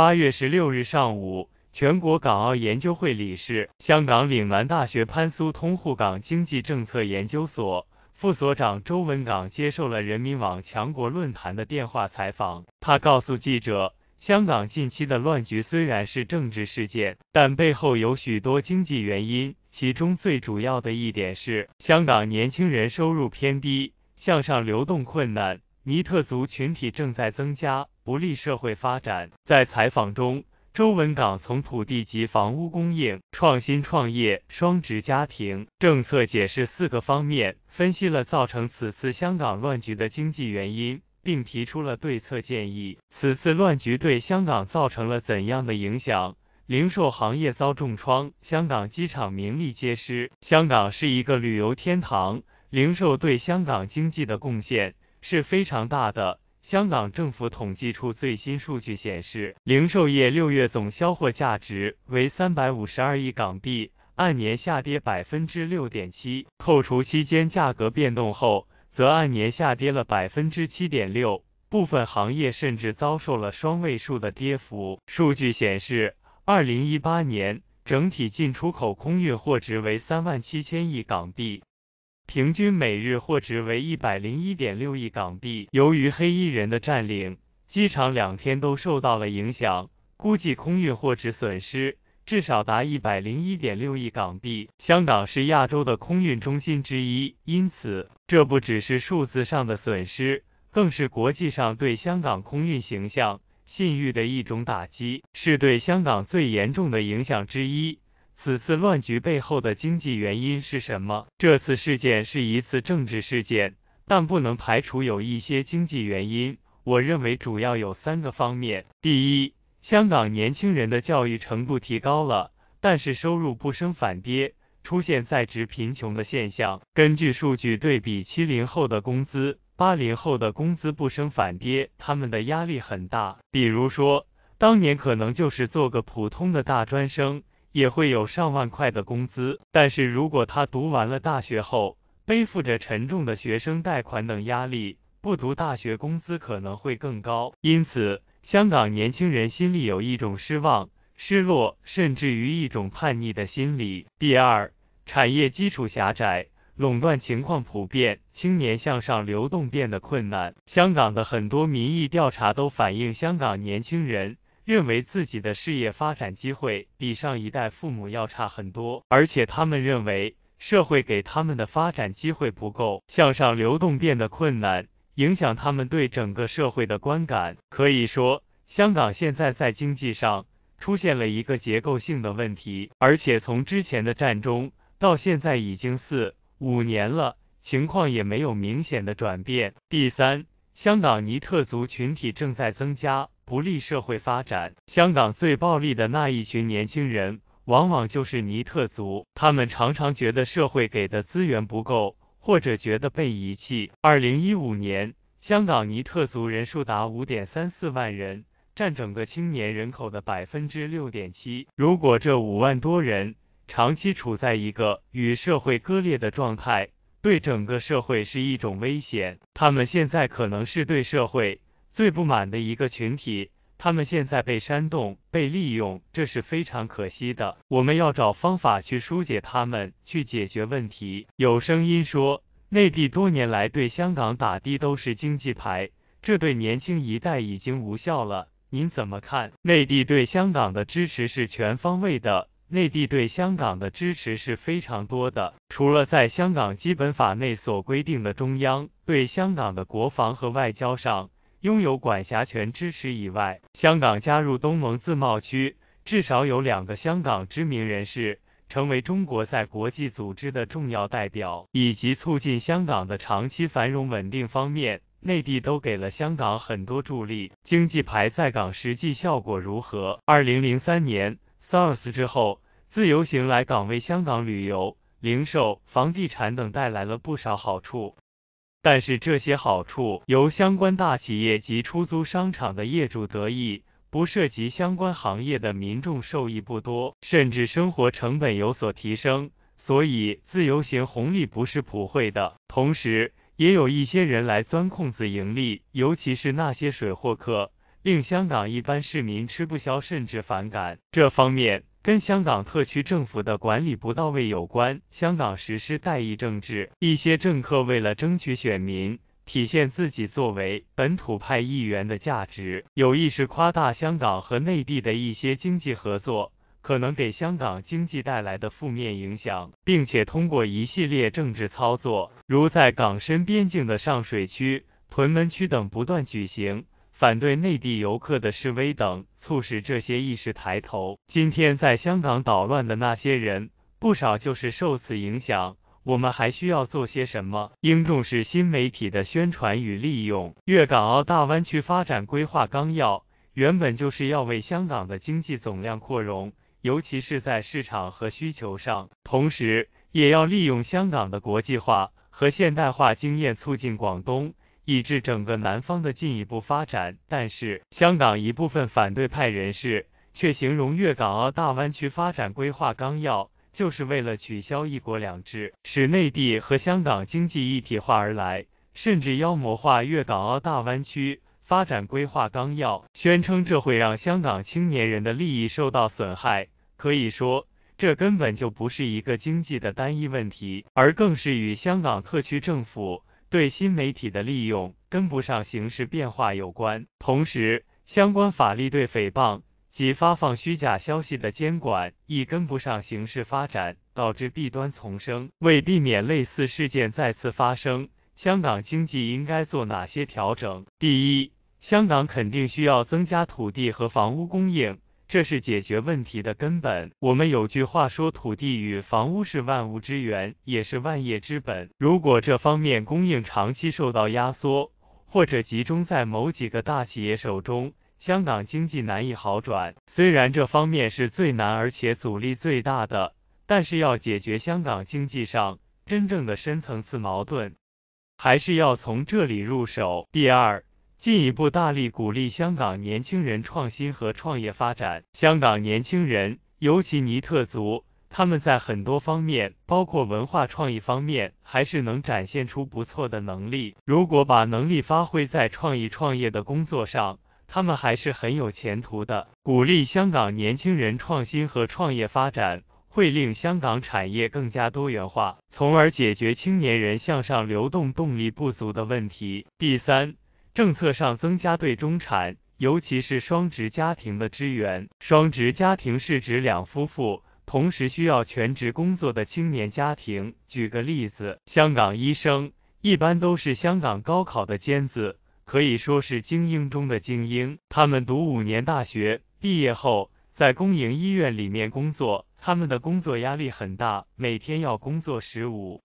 八月十六日上午，全国港澳研究会理事、香港岭南大学潘苏通沪港经济政策研究所副所长周文港接受了人民网强国论坛的电话采访。他告诉记者，香港近期的乱局虽然是政治事件，但背后有许多经济原因，其中最主要的一点是，香港年轻人收入偏低，向上流动困难，尼特族群体正在增加。不利社会发展。在采访中，周文港从土地及房屋供应、创新创业、双职家庭政策解释四个方面分析了造成此次香港乱局的经济原因，并提出了对策建议。此次乱局对香港造成了怎样的影响？零售行业遭重创，香港机场名利皆失。香港是一个旅游天堂，零售对香港经济的贡献是非常大的。香港政府统计处最新数据显示，零售业六月总销货价值为三百五十二亿港币，按年下跌百分之六点七。扣除期间价格变动后，则按年下跌了百分之七点六。部分行业甚至遭受了双位数的跌幅。数据显示，二零一八年整体进出口空运货值为三万七千亿港币。平均每日货值为一百零一点六亿港币。由于黑衣人的占领，机场两天都受到了影响，估计空运货值损失至少达一百零一点六亿港币。香港是亚洲的空运中心之一，因此这不只是数字上的损失，更是国际上对香港空运形象、信誉的一种打击，是对香港最严重的影响之一。此次乱局背后的经济原因是什么？这次事件是一次政治事件，但不能排除有一些经济原因。我认为主要有三个方面：第一，香港年轻人的教育程度提高了，但是收入不升反跌，出现在职贫穷的现象。根据数据对比，七零后的工资，八零后的工资不升反跌，他们的压力很大。比如说，当年可能就是做个普通的大专生。也会有上万块的工资，但是如果他读完了大学后，背负着沉重的学生贷款等压力，不读大学工资可能会更高。因此，香港年轻人心里有一种失望、失落，甚至于一种叛逆的心理。第二，产业基础狭窄，垄断情况普遍，青年向上流动变得困难。香港的很多民意调查都反映，香港年轻人。认为自己的事业发展机会比上一代父母要差很多，而且他们认为社会给他们的发展机会不够，向上流动变得困难，影响他们对整个社会的观感。可以说，香港现在在经济上出现了一个结构性的问题，而且从之前的战中到现在已经四五年了，情况也没有明显的转变。第三，香港尼特族群体正在增加。不利社会发展。香港最暴力的那一群年轻人，往往就是尼特族，他们常常觉得社会给的资源不够，或者觉得被遗弃。二零一五年，香港尼特族人数达五点三四万人，占整个青年人口的百分之六点七。如果这五万多人长期处在一个与社会割裂的状态，对整个社会是一种危险。他们现在可能是对社会。最不满的一个群体，他们现在被煽动、被利用，这是非常可惜的。我们要找方法去疏解他们，去解决问题。有声音说，内地多年来对香港打的都是经济牌，这对年轻一代已经无效了。您怎么看？内地对香港的支持是全方位的，内地对香港的支持是非常多的。除了在香港基本法内所规定的中央对香港的国防和外交上。拥有管辖权支持以外，香港加入东盟自贸区，至少有两个香港知名人士成为中国在国际组织的重要代表，以及促进香港的长期繁荣稳定方面，内地都给了香港很多助力。经济牌在港实际效果如何？二零零三年 s a r s 之后，自由行来港为香港旅游、零售、房地产等带来了不少好处。但是这些好处由相关大企业及出租商场的业主得益，不涉及相关行业的民众受益不多，甚至生活成本有所提升。所以自由行红利不是普惠的，同时也有一些人来钻空子盈利，尤其是那些水货客。令香港一般市民吃不消，甚至反感。这方面跟香港特区政府的管理不到位有关。香港实施代议政治，一些政客为了争取选民，体现自己作为本土派议员的价值，有意识夸大香港和内地的一些经济合作可能给香港经济带来的负面影响，并且通过一系列政治操作，如在港深边境的上水区、屯门区等不断举行。反对内地游客的示威等，促使这些意识抬头。今天在香港捣乱的那些人，不少就是受此影响。我们还需要做些什么？应重视新媒体的宣传与利用。粤港澳大湾区发展规划纲要原本就是要为香港的经济总量扩容，尤其是在市场和需求上，同时也要利用香港的国际化和现代化经验，促进广东。以致整个南方的进一步发展，但是香港一部分反对派人士却形容《粤港澳大湾区发展规划纲要》就是为了取消“一国两制”，使内地和香港经济一体化而来，甚至妖魔化《粤港澳大湾区发展规划纲要》，宣称这会让香港青年人的利益受到损害。可以说，这根本就不是一个经济的单一问题，而更是与香港特区政府。对新媒体的利用跟不上形势变化有关，同时相关法律对诽谤及发放虚假消息的监管亦跟不上形势发展，导致弊端丛生。为避免类似事件再次发生，香港经济应该做哪些调整？第一，香港肯定需要增加土地和房屋供应。这是解决问题的根本。我们有句话说，土地与房屋是万物之源，也是万业之本。如果这方面供应长期受到压缩，或者集中在某几个大企业手中，香港经济难以好转。虽然这方面是最难，而且阻力最大的，但是要解决香港经济上真正的深层次矛盾，还是要从这里入手。第二。进一步大力鼓励香港年轻人创新和创业发展。香港年轻人，尤其尼特族，他们在很多方面，包括文化创意方面，还是能展现出不错的能力。如果把能力发挥在创意创业的工作上，他们还是很有前途的。鼓励香港年轻人创新和创业发展，会令香港产业更加多元化，从而解决青年人向上流动动力不足的问题。第三。政策上增加对中产，尤其是双职家庭的支援。双职家庭是指两夫妇同时需要全职工作的青年家庭。举个例子，香港医生一般都是香港高考的尖子，可以说是精英中的精英。他们读五年大学，毕业后在公营医院里面工作，他们的工作压力很大，每天要工作十五。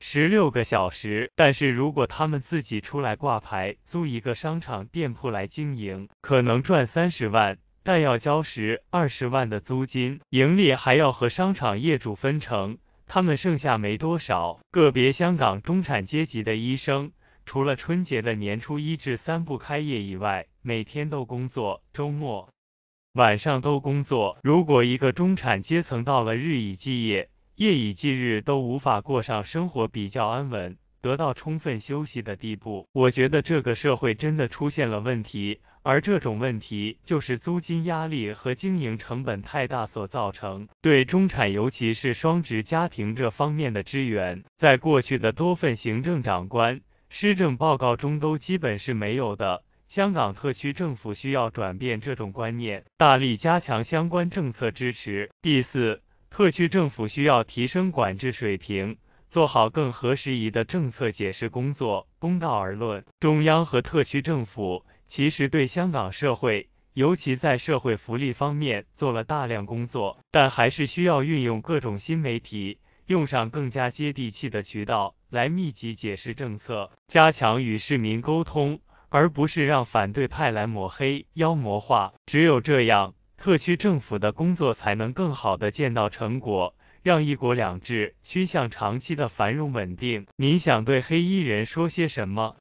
十六个小时，但是如果他们自己出来挂牌，租一个商场店铺来经营，可能赚三十万，但要交十二十万的租金，盈利还要和商场业主分成，他们剩下没多少。个别香港中产阶级的医生，除了春节的年初一至三不开业以外，每天都工作，周末晚上都工作。如果一个中产阶层到了日以继夜，夜以继日都无法过上生活比较安稳、得到充分休息的地步。我觉得这个社会真的出现了问题，而这种问题就是租金压力和经营成本太大所造成。对中产，尤其是双职家庭这方面的支援，在过去的多份行政长官施政报告中都基本是没有的。香港特区政府需要转变这种观念，大力加强相关政策支持。第四。特区政府需要提升管制水平，做好更合时宜的政策解释工作。公道而论，中央和特区政府其实对香港社会，尤其在社会福利方面做了大量工作，但还是需要运用各种新媒体，用上更加接地气的渠道，来密集解释政策，加强与市民沟通，而不是让反对派来抹黑、妖魔化。只有这样。特区政府的工作才能更好的见到成果，让一国两制趋向长期的繁荣稳定。您想对黑衣人说些什么？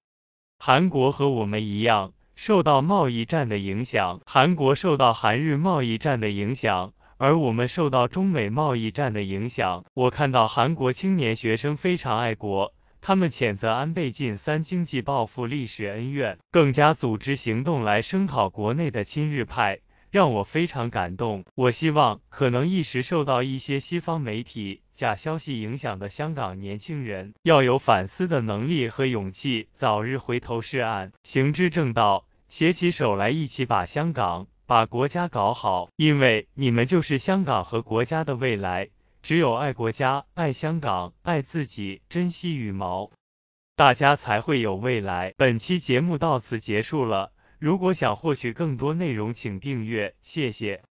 韩国和我们一样受到贸易战的影响，韩国受到韩日贸易战的影响，而我们受到中美贸易战的影响。我看到韩国青年学生非常爱国，他们谴责安倍晋三经济报复历史恩怨，更加组织行动来声讨国内的亲日派。让我非常感动。我希望，可能一时受到一些西方媒体假消息影响的香港年轻人，要有反思的能力和勇气，早日回头是岸，行之正道，携起手来一起把香港、把国家搞好。因为你们就是香港和国家的未来，只有爱国家、爱香港、爱自己，珍惜羽毛，大家才会有未来。本期节目到此结束了。如果想获取更多内容，请订阅，谢谢。